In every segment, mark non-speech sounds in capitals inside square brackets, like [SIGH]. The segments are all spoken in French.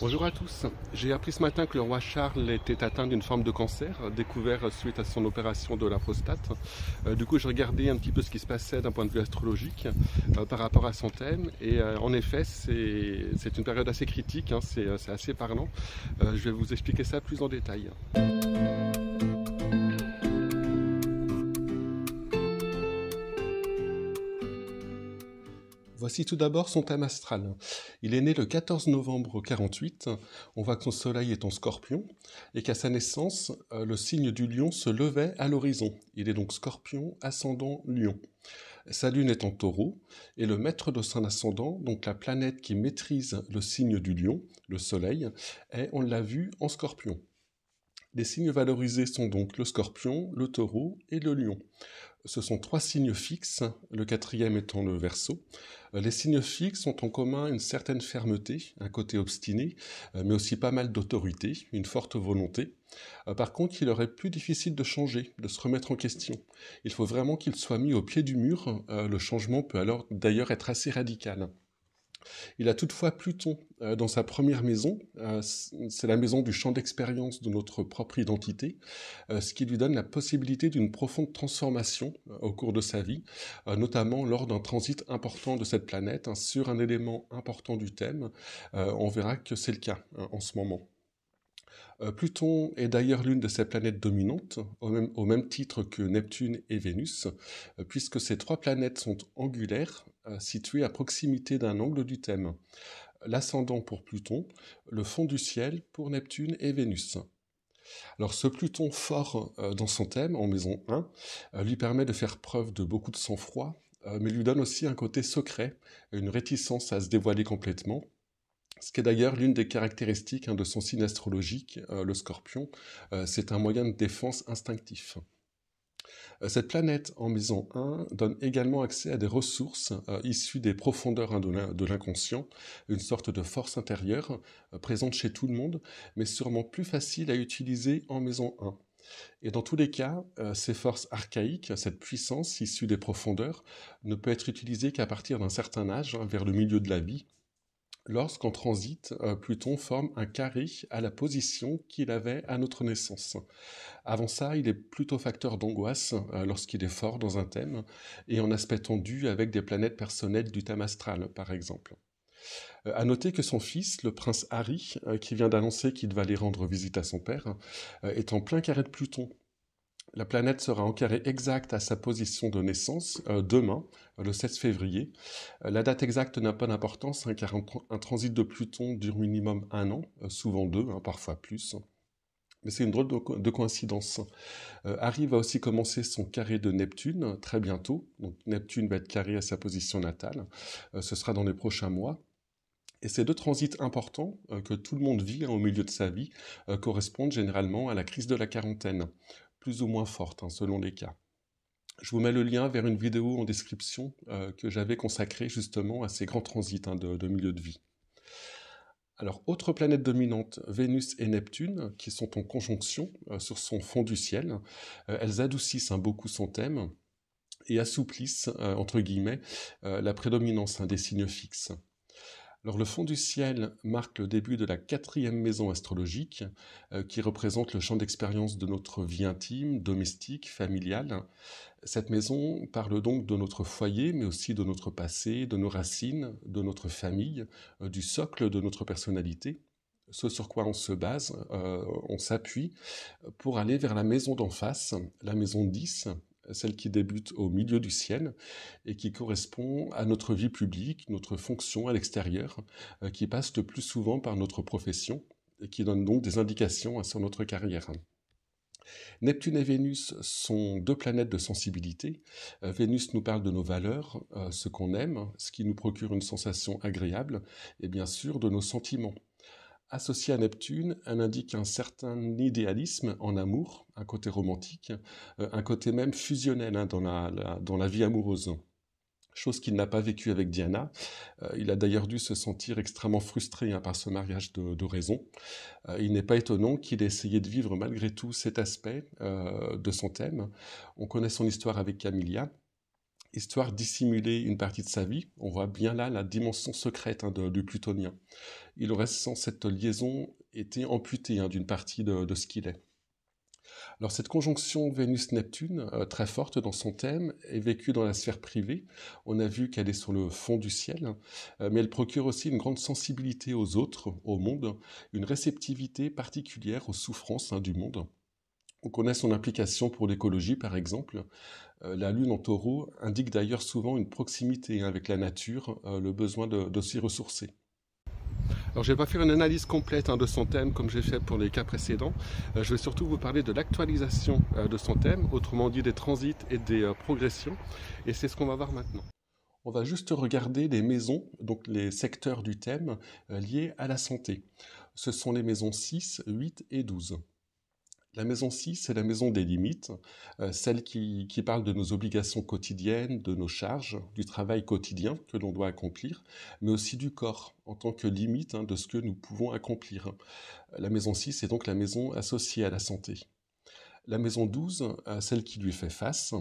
Bonjour à tous. J'ai appris ce matin que le roi Charles était atteint d'une forme de cancer, découvert suite à son opération de la prostate. Euh, du coup, j'ai regardé un petit peu ce qui se passait d'un point de vue astrologique euh, par rapport à son thème. Et euh, en effet, c'est une période assez critique, hein. c'est assez parlant. je vais vous expliquer ça plus en détail. Voici tout d'abord son thème astral. Il est né le 14 novembre 48. On voit que son soleil est en scorpion et qu'à sa naissance, euh, le signe du lion se levait à l'horizon. Il est donc scorpion, ascendant, lion. Sa lune est en taureau et le maître de son ascendant, donc la planète qui maîtrise le signe du lion, le soleil, est, on l'a vu, en scorpion. Les signes valorisés sont donc le scorpion, le taureau et le lion. Ce sont trois signes fixes, le quatrième étant le verso. Les signes fixes ont en commun une certaine fermeté, un côté obstiné, mais aussi pas mal d'autorité, une forte volonté. Par contre, il leur est plus difficile de changer, de se remettre en question. Il faut vraiment qu'ils soient mis au pied du mur. Euh, le changement peut alors d'ailleurs être assez radical. Il a toutefois Pluton euh, dans sa première maison, euh, c'est la maison du champ d'expérience de notre propre identité, euh, ce qui lui donne la possibilité d'une profonde transformation au cours de sa vie, notamment lors d'un transit important de cette planète hein, sur un élément important du thème. on verra que c'est le cas hein, en ce moment. Pluton est d'ailleurs l'une de ces planètes dominantes, au même, titre que Neptune et Vénus, puisque ces trois planètes sont angulaires euh, situé à proximité d'un angle du thème, l'ascendant pour Pluton, le fond du ciel pour Neptune et Vénus. Alors ce Pluton fort euh, dans son thème, en maison 1, euh, lui permet de faire preuve de beaucoup de sang-froid, mais lui donne aussi un côté secret, une réticence à se dévoiler complètement, ce qui est d'ailleurs l'une des caractéristiques hein, de son signe astrologique, le scorpion, c'est un moyen de défense instinctif. Euh, cette planète en maison 1 donne également accès à des ressources euh, issues des profondeurs de l'inconscient, une sorte de force intérieure euh, présente chez tout le monde, mais sûrement plus facile à utiliser en maison 1. Et dans tous les cas, ces forces archaïques, cette puissance issue des profondeurs, ne peut être utilisée qu'à partir d'un certain âge, hein, vers le milieu de la vie, Lorsqu'en transit, euh, Pluton forme un carré à la position qu'il avait à notre naissance. Avant ça, il est plutôt facteur d'angoisse euh, lorsqu'il est fort dans un thème et en aspect tendu avec des planètes personnelles du thème astral, par exemple. Euh, à noter que son fils, le prince Harry, qui vient d'annoncer qu'il va aller rendre visite à son père, est en plein carré de Pluton la planète sera en carré exact à sa position de naissance euh, demain, euh, le 16 février. Euh, la date exacte n'a pas d'importance hein, car un, transit de Pluton dure minimum un an, souvent deux, hein, parfois plus. Mais c'est une drôle de, coïncidence. Harry va aussi commencer son carré de Neptune hein, très bientôt. Donc Neptune va être carré à sa position natale. ce sera dans les prochains mois. Et ces deux transits importants que tout le monde vit au milieu de sa vie correspondent généralement à la crise de la quarantaine plus ou moins fortes, hein, selon les cas. Je vous mets le lien vers une vidéo en description euh, que j'avais consacrée justement à ces grands transits hein, de, milieu de vie. Alors, autre planète dominante, Vénus et Neptune, qui sont en conjonction euh, sur son fond du ciel, euh, elles adoucissent hein, beaucoup son thème et assouplissent, entre guillemets, la prédominance des signes fixes le fond du ciel marque le début de la quatrième maison astrologique euh, qui représente le champ d'expérience de notre vie intime, domestique, familiale. Cette maison parle donc de notre foyer, mais aussi de notre passé, de nos racines, de notre famille, euh, du socle de notre personnalité ce sur quoi on se base, euh, on s'appuie pour aller vers la maison d'en face, la maison 10, celle qui débute au milieu du ciel et qui correspond à notre vie publique, notre fonction à l'extérieur, euh, qui passe le plus souvent par notre profession et qui donne donc des indications sur notre carrière. Neptune et Vénus sont deux planètes de sensibilité. Euh, Vénus nous parle de nos valeurs, euh, ce qu'on aime, ce qui nous procure une sensation agréable, et bien sûr de nos sentiments associé à Neptune, elle indique un certain idéalisme en amour, un côté romantique, euh, un côté même fusionnel hein, dans, la, dans la vie amoureuse chose qu'il n'a pas vécue avec Diana. Euh, il a d'ailleurs dû se sentir extrêmement frustré hein, par ce mariage de, raison. Euh, il n'est pas étonnant qu'il ait essayé de vivre malgré tout cet aspect de son thème. On connaît son histoire avec Camilla histoire dissimuler une partie de sa vie. On voit bien là la dimension secrète hein, du plutonien. Il aurait sans cette liaison été amputé hein, d'une partie de, ce qu'il est. Alors cette conjonction Vénus-Neptune, euh, très forte dans son thème, est vécue dans la sphère privée. On a vu qu'elle est sur le fond du ciel, hein, euh, mais elle procure aussi une grande sensibilité aux autres, au monde, une réceptivité particulière aux souffrances du monde. On connaît son application pour l'écologie, par exemple. Euh, la lune en taureau indique d'ailleurs souvent une proximité avec la nature, euh, le besoin de, s'y ressourcer. Alors, je ne vais pas faire une analyse complète hein, de son thème comme j'ai fait pour les cas précédents. Euh, je vais surtout vous parler de l'actualisation de son thème, autrement dit des transits et des progressions. Et c'est ce qu'on va voir maintenant. On va juste regarder les maisons, donc les secteurs du thème liés à la santé. Ce sont les maisons 6, 8 et 12. La maison 6, c'est la maison des limites, euh, celle qui, parle de nos obligations quotidiennes, de nos charges, du travail quotidien que l'on doit accomplir, mais aussi du corps en tant que limite hein, de ce que nous pouvons accomplir. La maison 6 est donc la maison associée à la santé. La maison 12, euh, celle qui lui fait face,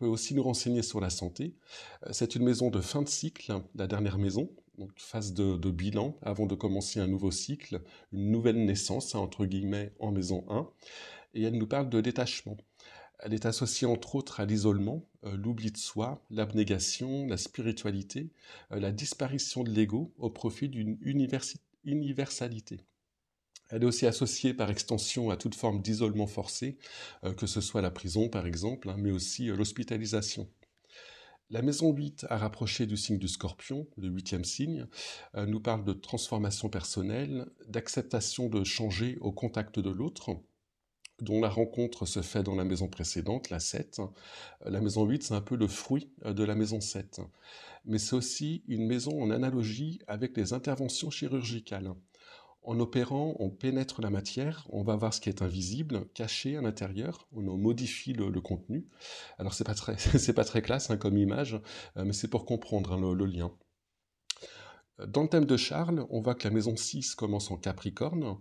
peut aussi nous renseigner sur la santé. Euh, c'est une maison de fin de cycle, la dernière maison, donc phase de, bilan avant de commencer un nouveau cycle, une nouvelle naissance, hein, entre guillemets, en maison 1. Et elle nous parle de détachement. Elle est associée entre autres à l'isolement, euh, l'oubli de soi, l'abnégation, la spiritualité, euh, la disparition de l'ego au profit d'une universalité. Elle est aussi associée par extension à toute forme d'isolement forcé, euh, que ce soit la prison par exemple, hein, mais aussi l'hospitalisation. La maison 8 à rapprocher du signe du scorpion, le huitième signe, euh, nous parle de transformation personnelle, d'acceptation de changer au contact de l'autre, dont la rencontre se fait dans la maison précédente, la 7. La maison 8, c'est un peu le fruit euh, de la maison 7. Mais c'est aussi une maison en analogie avec les interventions chirurgicales. En opérant, on pénètre la matière, on va voir ce qui est invisible, caché à l'intérieur, on modifie le, contenu. Alors c'est pas très, [LAUGHS] c'est pas très classe hein, comme image, euh, mais c'est pour comprendre hein, le, lien. Dans le thème de Charles, on voit que la maison 6 commence en Capricorne,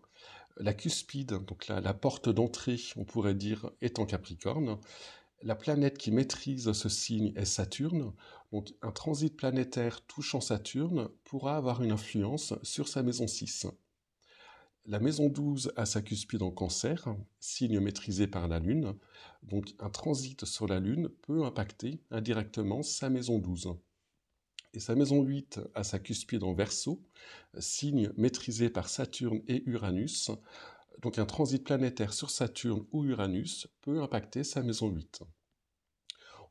la cuspide, donc la, la porte d'entrée, on pourrait dire, est en Capricorne, la planète qui maîtrise ce signe est Saturne. Donc un transit planétaire touchant Saturne pourra avoir une influence sur sa maison 6. La maison 12 a sa cuspide en cancer, signe maîtrisé par la Lune, donc un transit sur la Lune peut impacter indirectement sa maison 12. Et sa maison 8 a sa cuspide en verso, signe maîtrisé par Saturne et Uranus, donc un transit planétaire sur Saturne ou Uranus peut impacter sa maison 8.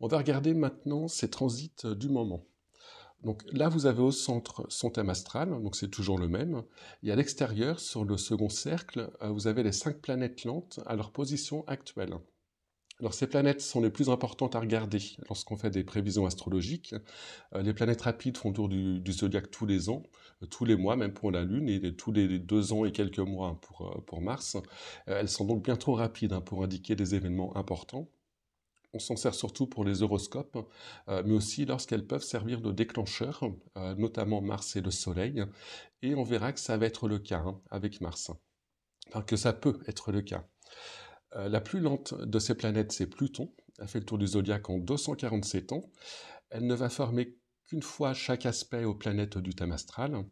On va regarder maintenant ces transits du moment. Donc là, vous avez au centre son thème astral, donc c'est toujours le même. Et à l'extérieur, sur le second cercle, euh, vous avez les cinq planètes lentes à leur position actuelle. Alors ces planètes sont les plus importantes à regarder lorsqu'on fait des prévisions astrologiques. Euh, les planètes rapides font tour du, zodiaque tous les ans, euh, tous les mois même pour la Lune, et tous les deux ans et quelques mois pour Mars. Elles sont donc bien trop rapides hein, pour indiquer des événements importants. On s'en sert surtout pour les horoscopes, euh, mais aussi lorsqu'elles peuvent servir de déclencheurs, euh, notamment Mars et le Soleil. Et on verra que ça va être le cas hein, avec Mars. Enfin, que ça peut être le cas. Euh, la plus lente de ces planètes, c'est Pluton. Elle fait le tour du zodiaque en 247 ans. Elle ne va former qu'une fois chaque aspect aux planètes du thème astral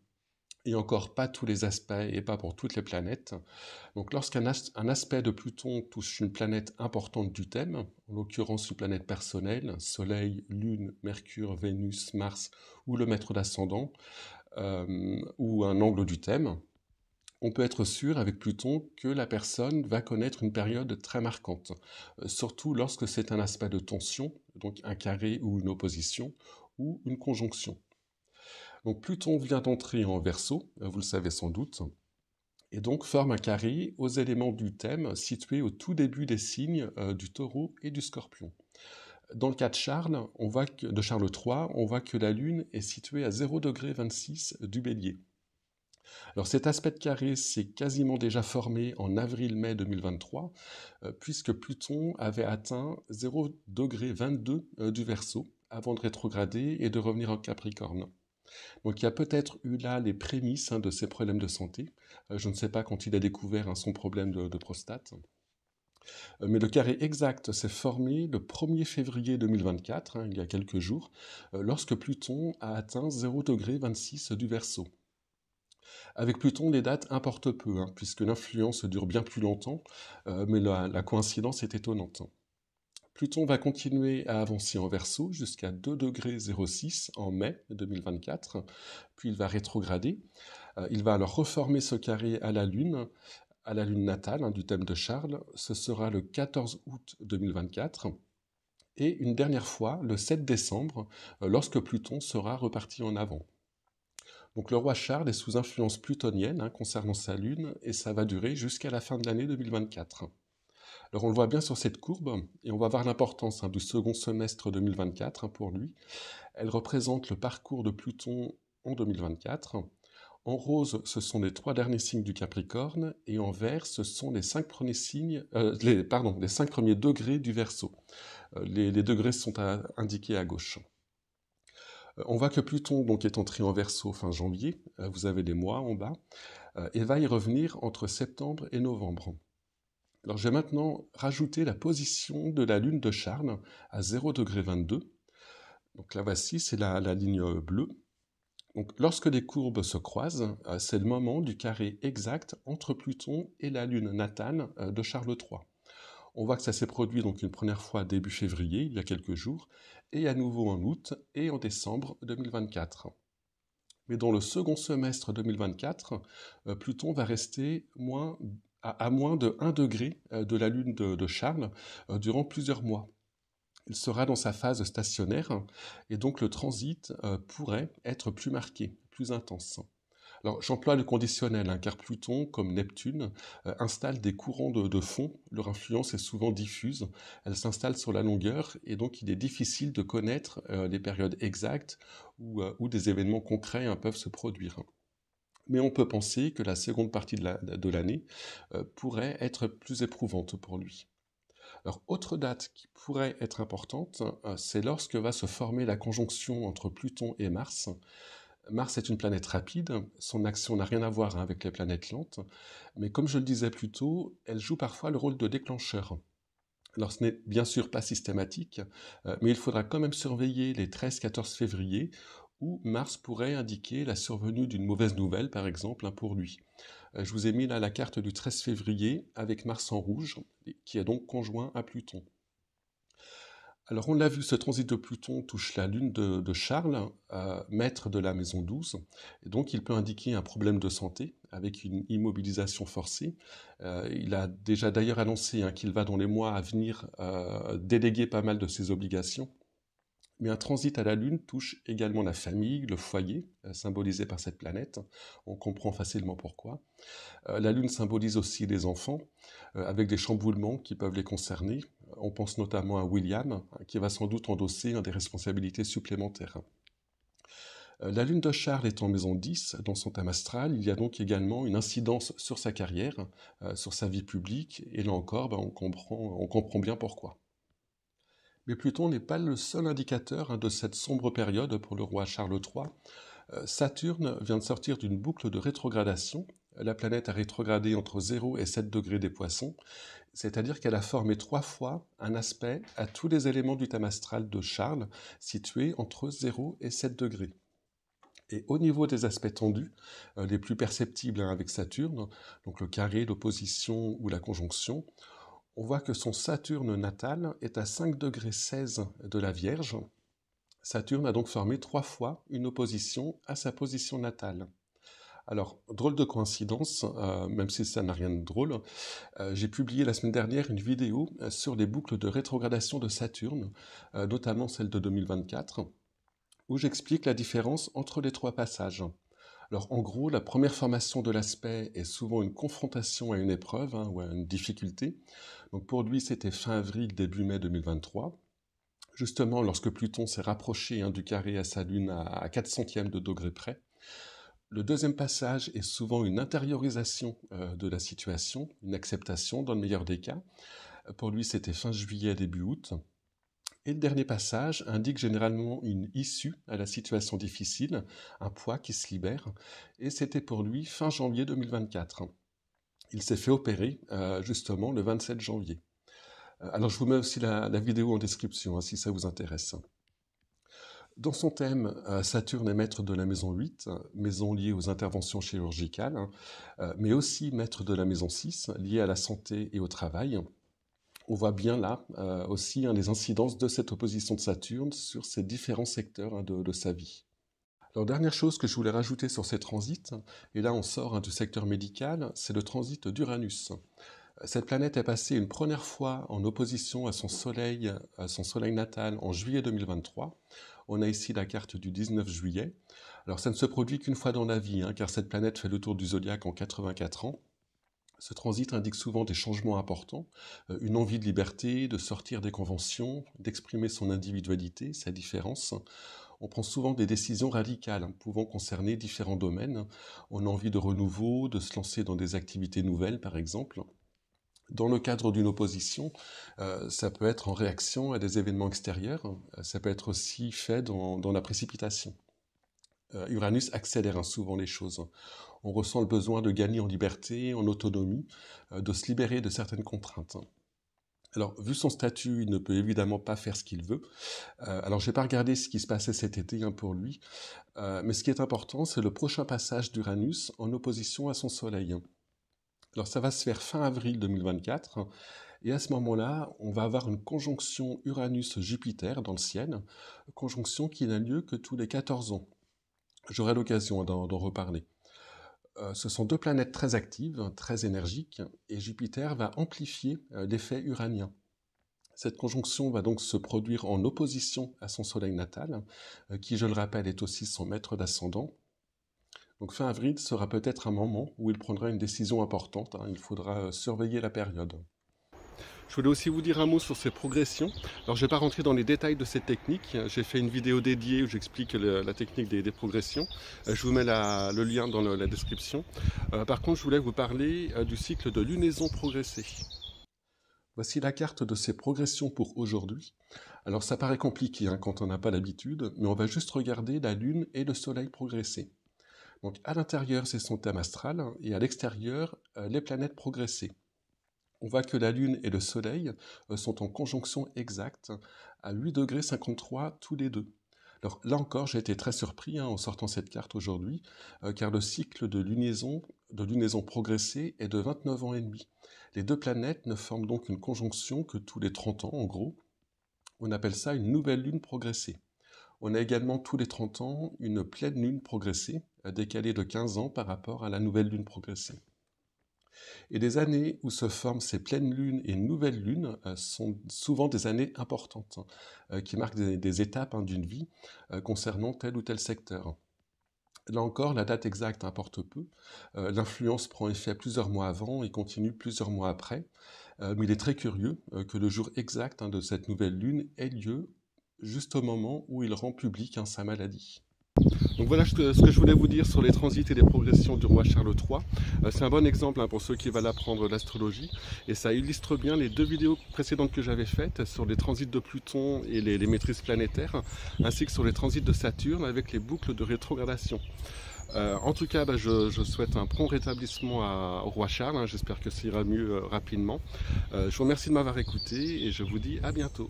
et encore pas tous les aspects et pas pour toutes les planètes. Donc lorsqu'un aspect de Pluton touche une planète importante du thème, en l'occurrence une planète personnelle, Soleil, Lune, Mercure, Vénus, Mars ou le maître d'ascendant, euh, ou un angle du thème, on peut être sûr avec Pluton que la personne va connaître une période très marquante, euh, surtout lorsque c'est un aspect de tension, donc un carré ou une opposition, ou une conjonction. Donc Pluton vient d'entrer en verso, euh, vous le savez sans doute, et donc forme un carré aux éléments du thème situés au tout début des signes euh, du taureau et du scorpion. Dans le cas de Charles, on que, de Charles III, on voit que la Lune est située à 0 degré du bélier. Alors cet aspect de carré s'est quasiment déjà formé en avril-mai 2023, euh, puisque Pluton avait atteint 0 du Verseau avant de rétrograder et de revenir en Capricorne. Donc il y a peut-être eu là les prémices hein, de ses problèmes de santé. Euh, je ne sais pas quand il a découvert hein, son problème de, prostate. Euh, mais le carré exact s'est formé le 1er février 2024, hein, il y a quelques jours, euh, lorsque Pluton a atteint 0 degré 26 du Verseau. Avec Pluton, les dates importent peu, puisque l'influence dure bien plus longtemps, mais la coïncidence est étonnante. Pluton va continuer à avancer en verso jusqu'à 2 degrés 06 en mai 2024, puis il va rétrograder. Euh, il va alors reformer ce carré à la Lune, à la Lune natale hein, du thème de Charles. Ce sera le 14 août 2024 et une dernière fois le 7 décembre, euh, lorsque Pluton sera reparti en avant. Donc le roi Charles est sous influence plutonienne hein, concernant sa lune et ça va durer jusqu'à la fin de l'année 2024. Alors on le voit bien sur cette courbe, et on va voir l'importance hein, du second semestre 2024 hein, pour lui. Elle représente le parcours de Pluton en 2024. En rose, ce sont les trois derniers signes du Capricorne, et en vert, ce sont les cinq premiers signes, euh, pardon, cinq premiers degrés du Verseau. Euh, les, degrés sont indiqués à gauche. Euh, on voit que Pluton donc, est entré en Verseau fin janvier, vous avez les mois en bas, et va y revenir entre septembre et novembre. Alors je maintenant rajouté la position de la lune de Charles à 0 degré Donc là voici, c'est la, ligne bleue. Donc lorsque les courbes se croisent, euh, c'est le moment du carré exact entre Pluton et la lune natale euh, de Charles III. On voit que ça s'est produit donc une première fois début février, il y a quelques jours, et à nouveau en août et en décembre 2024. Mais dans le second semestre 2024, euh, Pluton va rester moins à, moins de 1 degré euh, de la Lune de, Charles euh, durant plusieurs mois. Il sera dans sa phase stationnaire et donc le transit euh, pourrait être plus marqué, plus intense. Alors j'emploie le conditionnel, hein, car Pluton, comme Neptune, installe des courants de, fond. Leur influence est souvent diffuse. Elle s'installe sur la longueur et donc il est difficile de connaître les périodes exactes où, des événements concrets hein, peuvent se produire mais on peut penser que la seconde partie de l'année euh, pourrait être plus éprouvante pour lui. Alors, autre date qui pourrait être importante, euh, c'est lorsque va se former la conjonction entre Pluton et Mars. Mars est une planète rapide, son action n'a rien à voir hein, avec les planètes lentes, mais comme je le disais plus tôt, elle joue parfois le rôle de déclencheur. Alors ce n'est bien sûr pas systématique, euh, mais il faudra quand même surveiller les 13-14 février où Mars pourrait indiquer la survenue d'une mauvaise nouvelle, par exemple, hein, pour lui. Euh, je vous ai mis là la carte du 13 février avec Mars en rouge, qui est donc conjoint à Pluton. Alors on l'a vu, ce transit de Pluton touche la lune de, Charles, euh, maître de la maison 12, et donc il peut indiquer un problème de santé avec une immobilisation forcée. Euh, il a déjà d'ailleurs annoncé hein, qu'il va dans les mois à venir déléguer pas mal de ses obligations mais un transit à la Lune touche également la famille, le foyer, euh, symbolisé par cette planète. On comprend facilement pourquoi. Euh, la Lune symbolise aussi les enfants, euh, avec des chamboulements qui peuvent les concerner. On pense notamment à William, qui va sans doute endosser des responsabilités supplémentaires. La lune de Charles est en maison 10 dans son thème astral, il y a donc également une incidence sur sa carrière, sur sa vie publique, et là encore, ben, on comprend, on comprend bien pourquoi. Mais Pluton n'est pas le seul indicateur hein, de cette sombre période pour le roi Charles III. Euh, Saturne vient de sortir d'une boucle de rétrogradation. La planète a rétrogradé entre 0 et 7 degrés des poissons, c'est-à-dire qu'elle a formé trois fois un aspect à tous les éléments du thème astral de Charles, situés entre 0 et 7 degrés. Et au niveau des aspects tendus, euh, les plus perceptibles hein, avec Saturne, donc le carré, l'opposition ou la conjonction, on voit que son Saturne natal est à 5 degrés 16 de la Vierge. Saturne a donc formé trois fois une opposition à sa position natale. Alors, drôle de coïncidence, euh, même si ça n'a rien de drôle, euh, j'ai publié la semaine dernière une vidéo euh, sur les boucles de rétrogradation de Saturne, notamment celle de 2024, où j'explique la différence entre les trois passages. Alors en gros, la première formation de l'aspect est souvent une confrontation à une épreuve hein, ou à une difficulté. Donc pour lui, c'était fin avril, début mai 2023. Justement, lorsque Pluton s'est rapproché hein, du carré à sa lune à, 4 centièmes de degré près, le deuxième passage est souvent une intériorisation euh, de la situation, une acceptation dans le meilleur des cas. Pour lui, c'était fin juillet, début août. Et le dernier passage indique généralement une issue à la situation difficile, un poids qui se libère, et c'était pour lui fin janvier 2024. Il s'est fait opérer euh, justement le 27 janvier. Euh, alors je vous mets aussi la, vidéo en description hein, si ça vous intéresse. Dans son thème, euh, Saturne est maître de la maison 8, maison liée aux interventions chirurgicales, hein, mais aussi maître de la maison 6, liée à la santé et au travail, on voit bien là euh, aussi hein, les incidences de cette opposition de Saturne sur ces différents secteurs hein, de, sa vie. Alors dernière chose que je voulais rajouter sur ces transits, et là on sort hein, du secteur médical, c'est le transit d'Uranus. Cette planète est passée une première fois en opposition à son soleil, son soleil natal en juillet 2023. On a ici la carte du 19 juillet. Alors ça ne se produit qu'une fois dans la vie, car cette planète fait le tour du zodiaque en 84 ans. Ce transit indique souvent des changements importants, euh, une envie de liberté, de sortir des conventions, d'exprimer son individualité, sa différence. On prend souvent des décisions radicales hein, pouvant concerner différents domaines. On a envie de renouveau, de se lancer dans des activités nouvelles par exemple. Dans le cadre d'une opposition, euh, ça peut être en réaction à des événements extérieurs, hein. ça peut être aussi fait dans, dans la précipitation. Euh, Uranus accélère souvent les choses. On ressent le besoin de gagner en liberté, en autonomie, euh, de se libérer de certaines contraintes. Alors, vu son statut, il ne peut évidemment pas faire ce qu'il veut. Euh, alors, je n'ai pas regardé ce qui se passait cet été hein, pour lui, mais ce qui est important, c'est le prochain passage d'Uranus en opposition à son Soleil. Alors, ça va se faire fin avril 2024, et à ce moment-là, on va avoir une conjonction Uranus-Jupiter dans le ciel, conjonction qui n'a lieu que tous les 14 ans. J'aurai l'occasion d'en reparler. Euh, ce sont deux planètes très actives, très énergiques, et Jupiter va amplifier euh, l'effet uranien. Cette conjonction va donc se produire en opposition à son Soleil natal, euh, qui, je le rappelle, est aussi son maître d'ascendant. Donc fin avril sera peut-être un moment où il prendra une décision importante, hein. il faudra surveiller la période. Je voulais aussi vous dire un mot sur ces progressions. Alors je ne vais pas rentrer dans les détails de cette technique. J'ai fait une vidéo dédiée où j'explique la technique des, progressions. Euh, je vous mets le lien dans la description. Euh, par contre, je voulais vous parler euh, du cycle de lunaison progressée. Voici la carte de ces progressions pour aujourd'hui. Alors ça paraît compliqué hein, quand on n'a pas l'habitude, mais on va juste regarder la Lune et le Soleil progresser. Donc à l'intérieur, c'est son thème astral, et à l'extérieur, les planètes progressées on voit que la Lune et le Soleil euh, sont en conjonction exacte à 8 degrés 53 tous les deux. Alors là encore, j'ai été très surpris hein, en sortant cette carte aujourd'hui, euh, car le cycle de lunaison, de lunaison progressée est de 29 ans et demi. Les deux planètes ne forment donc une conjonction que tous les 30 ans, en gros. On appelle ça une nouvelle lune progressée. On a également tous les 30 ans une pleine lune progressée, euh, décalée de 15 ans par rapport à la nouvelle lune progressée. Et les années où se forment ces pleines lunes et nouvelles lunes euh, sont souvent des années importantes, hein, euh, qui marquent des, étapes hein, d'une vie euh, concernant tel ou tel secteur. Là encore, la date exacte importe peu. L'influence prend effet plusieurs mois avant et continue plusieurs mois après. mais il est très curieux que le jour exact hein, de cette nouvelle lune ait lieu juste au moment où il rend public sa maladie. Donc voilà ce que je voulais vous dire sur les transits et les progressions du roi Charles III. Euh, c'est un bon exemple hein, pour ceux qui veulent apprendre l'astrologie et ça illustre bien les deux vidéos précédentes que j'avais faites sur les transits de Pluton et les, maîtrises planétaires, ainsi que sur les transits de Saturne avec les boucles de rétrogradation. Euh, en tout cas, bah, je, souhaite un prompt rétablissement au roi Charles. Hein. J'espère que ça ira mieux euh, rapidement. je vous remercie de m'avoir écouté et je vous dis à bientôt.